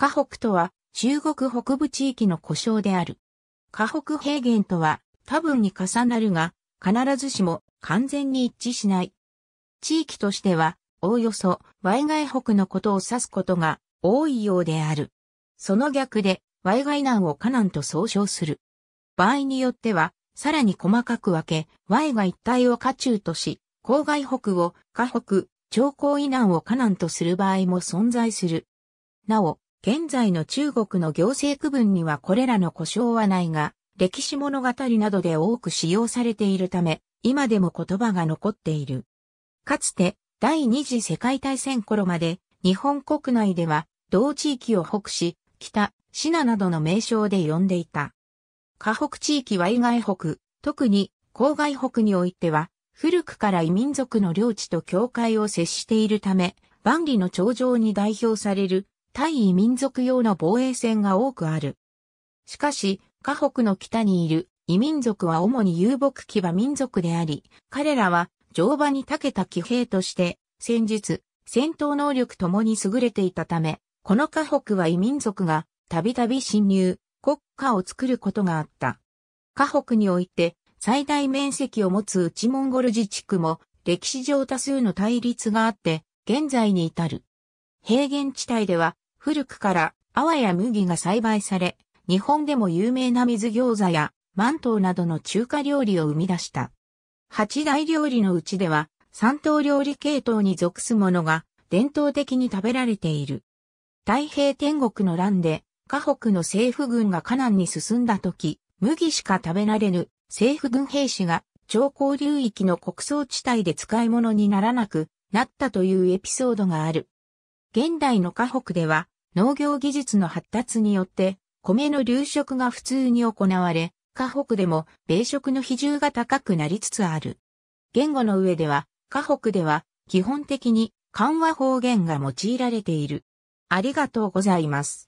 河北とは中国北部地域の故障である。河北平原とは多分に重なるが、必ずしも完全に一致しない。地域としては、おおよそ、ワイガイ北のことを指すことが多いようである。その逆で、ワイガイ南をカナンと総称する。場合によっては、さらに細かく分け、ワイガ一帯を下中とし、郊外北を河北、長江以南をカナンとする場合も存在する。なお、現在の中国の行政区分にはこれらの故障はないが、歴史物語などで多く使用されているため、今でも言葉が残っている。かつて、第二次世界大戦頃まで、日本国内では、同地域を北市、北、品などの名称で呼んでいた。河北地域は以外北、特に、郊外北においては、古くから異民族の領地と境界を接しているため、万里の長城に代表される対移民族用の防衛線が多くある。しかし、河北の北にいる移民族は主に遊牧騎馬民族であり、彼らは乗馬に長けた騎兵として、戦術、戦闘能力ともに優れていたため、この河北は移民族がたびたび侵入、国家を作ることがあった。河北において最大面積を持つ内モンゴル自治区も歴史上多数の対立があって、現在に至る。平原地帯では古くからアや麦が栽培され、日本でも有名な水餃子やマントウなどの中華料理を生み出した。八大料理のうちでは、三島料理系統に属すものが伝統的に食べられている。太平天国の乱で、河北の政府軍が河南に進んだ時、麦しか食べられぬ政府軍兵士が長江流域の国葬地帯で使い物にならなくなったというエピソードがある。現代の河北では農業技術の発達によって米の流食が普通に行われ、河北でも米食の比重が高くなりつつある。言語の上では、河北では基本的に緩和方言が用いられている。ありがとうございます。